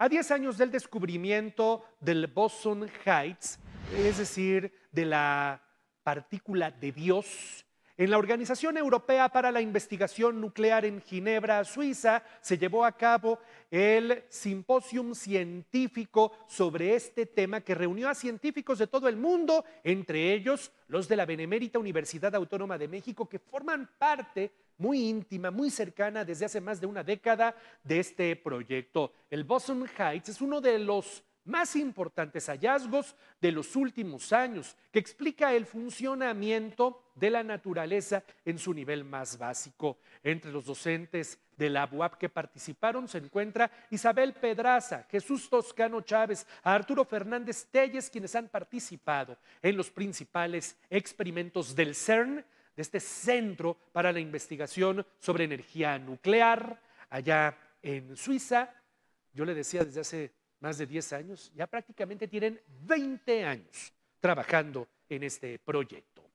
A 10 años del descubrimiento del boson Heights, es decir, de la partícula de Dios en la Organización Europea para la Investigación Nuclear en Ginebra, Suiza, se llevó a cabo el simposium científico sobre este tema que reunió a científicos de todo el mundo, entre ellos los de la Benemérita Universidad Autónoma de México, que forman parte muy íntima, muy cercana desde hace más de una década de este proyecto. El Boson Heights es uno de los más importantes hallazgos de los últimos años, que explica el funcionamiento de la naturaleza en su nivel más básico. Entre los docentes de la UAP que participaron se encuentra Isabel Pedraza, Jesús Toscano Chávez, Arturo Fernández Telles, quienes han participado en los principales experimentos del CERN, de este Centro para la Investigación sobre Energía Nuclear, allá en Suiza. Yo le decía desde hace más de 10 años, ya prácticamente tienen 20 años trabajando en este proyecto.